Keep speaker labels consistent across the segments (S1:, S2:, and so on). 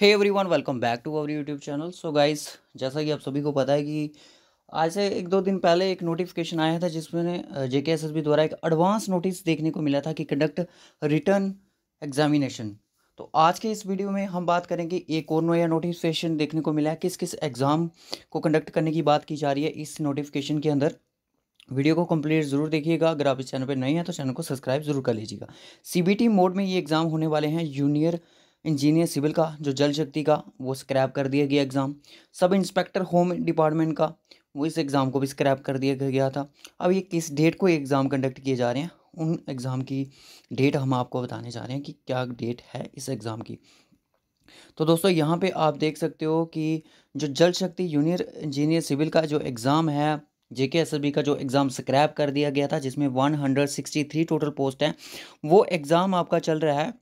S1: hey everyone welcome back to our YouTube channel so guys जैसा कि आप सभी को पता है कि आज से एक दो दिन पहले एक नोटिफिकेशन आया था जिसमें जे के एस एस बी द्वारा एक एडवांस नोटिस देखने को मिला था कि कंडक्ट रिटर्न एग्जामिनेशन तो आज के इस वीडियो में हम बात करेंगे एक और नया नोटिफिकेशन देखने को मिला है किस किस एग्ज़ाम को कंडक्ट करने की बात की जा रही है इस नोटिफिकेशन के अंदर वीडियो को कंप्लीट जरूर देखिएगा अगर आप इस चैनल पर नए हैं तो चैनल को सब्सक्राइब जरूर कर लीजिएगा सी मोड में ये एग्ज़ाम होने वाले हैं जूनियर इंजीनियर सिविल का जो जल शक्ति का वो स्क्रैप कर दिया गया exam sub inspector home department का वो इस एग्ज़ाम को भी स्क्रैप कर दिया गया था अब ये किस डेट को एग्ज़ाम कंडक्ट किए जा रहे हैं उन एग्ज़ाम की डेट हम आपको बताने जा रहे हैं कि क्या डेट है इस एग्ज़ाम की तो दोस्तों यहाँ पे आप देख सकते हो कि जो जल शक्ति यूनियर इंजीनियर सिविल का जो एग्ज़ाम है जे के एस का जो एग्ज़ाम स्क्रैप कर दिया गया था जिसमें 163 टोटल पोस्ट हैं वो एग्ज़ाम आपका चल रहा है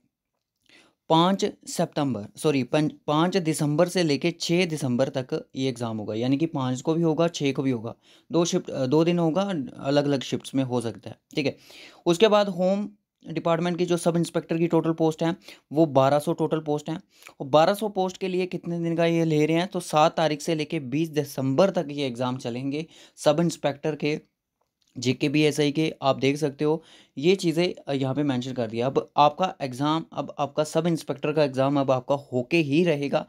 S1: पाँच सितंबर सॉरी पाँच दिसंबर से लेके छः दिसंबर तक ये एग्ज़ाम होगा यानी कि पाँच को भी होगा छः को भी होगा दो शिफ्ट दो दिन होगा अलग अलग शिफ्ट्स में हो सकता है ठीक है उसके बाद होम डिपार्टमेंट की जो सब इंस्पेक्टर की टोटल पोस्ट हैं वो 1200 टोटल पोस्ट हैं और 1200 पोस्ट के लिए कितने दिन का ये ले रहे हैं तो सात तारीख से लेके बीस दिसंबर तक ये एग्ज़ाम चलेंगे सब इंस्पेक्टर के जेके बी एस आई के आप देख सकते हो ये चीज़ें यहाँ पे मेंशन कर दिया अब आपका एग्ज़ाम अब आपका सब इंस्पेक्टर का एग्ज़ाम अब आपका होके ही रहेगा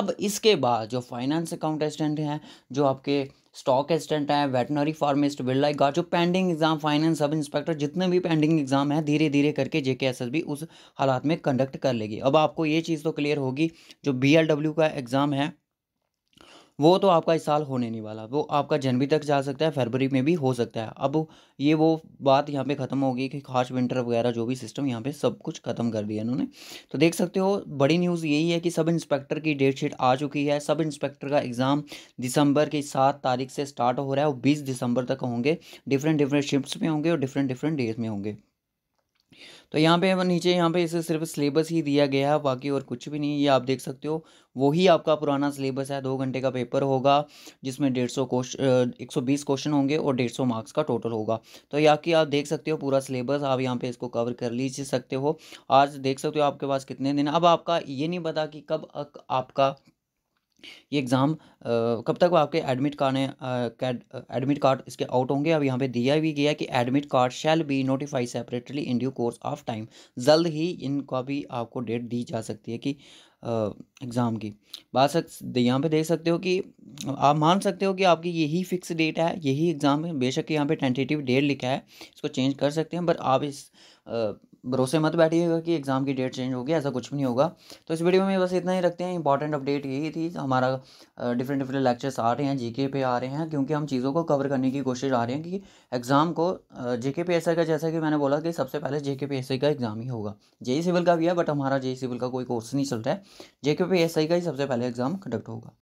S1: अब इसके बाद जो फाइनेंस अकाउंट असिस्टेंट हैं जो आपके स्टॉक असिस्टेंट हैं वेटनरी फार्मिस्ट लाइक गार्ड जो pending exam finance sub inspector जितने भी पेंडिंग एग्जाम हैं धीरे धीरे करके जे के एस एस बी उस हालात में कंडक्ट कर लेगी अब आपको ये चीज़ तो क्लियर होगी जो बी एल डब्ल्यू का एग्ज़ाम है वो तो आपका इस साल होने नहीं वाला वो आपका जनवरी तक जा सकता है फरवरी में भी हो सकता है अब ये वो बात यहाँ पे ख़त्म होगी कि खास विंटर वगैरह जो भी सिस्टम यहाँ पे सब कुछ ख़त्म कर दिया इन्होंने तो देख सकते हो बड़ी न्यूज़ यही है कि सब इंस्पेक्टर की डेट शीट आ चुकी है सब इंस्पेक्टर का एग्ज़ाम दिसंबर की सात तारीख से स्टार्ट हो रहा है और बीस दिसंबर तक होंगे डिफरेंट डिफरेंट शिफ्ट में होंगे और डिफरेंट डिफरेंट डेज में होंगे तो यहाँ पे नीचे यहाँ पे इसे सिर्फ सिलेबस ही दिया गया है बाकी और कुछ भी नहीं ये आप देख सकते हो वही आपका पुराना सिलेबस है दो घंटे का पेपर होगा जिसमें डेढ़ सौ क्वेश्चन एक सौ बीस क्वेश्चन होंगे और डेढ़ सौ मार्क्स का टोटल होगा तो यहाँ की आप देख सकते हो पूरा सिलेबस आप यहाँ पे इसको कवर कर लीजिए सकते हो आज देख सकते हो आपके पास कितने दिन अब आपका ये नहीं पता कि कब आपका ये एग्ज़ाम कब तक आपके एडमिट कार्ड एडमिट कार्ड इसके आउट होंगे अब यहाँ पे दिया भी गया कि admit card shall be notify separately in due course of time जल्द ही इनका भी आपको डेट दी जा सकती है कि एग्ज़ाम की बात यहाँ पे देख सकते हो कि आप मान सकते हो कि आपकी यही फिक्स डेट है यही एग्ज़ाम है बेशक यहाँ पे टेंटेटिव डेट लिखा है इसको चेंज कर सकते हैं बट आप इस भरोसे मत बैठिएगा कि एग्ज़ाम की डेट चेंज होगी ऐसा कुछ भी नहीं होगा तो इस वीडियो में बस इतना ही रखते हैं इंपॉर्टेंट अपडेट यही थी हमारा डिफरेंट डिफरेंट लेक्चर्स आ रहे हैं जीके पे आ रहे हैं क्योंकि हम चीज़ों को कवर करने की कोशिश आ रहे हैं कि एग्ज़ाम को जेके पी एस का जैसा कि मैंने बोला कि सबसे पहले जेके पी एस का एग्ज़ाम ही होगा जेई सिविल e का भी है बट हमारा जेई सिविल e का कोई कोर्स नहीं चल रहा है जेके पी एस का ही सबसे पहले एग्ज़ाम कंडक्ट होगा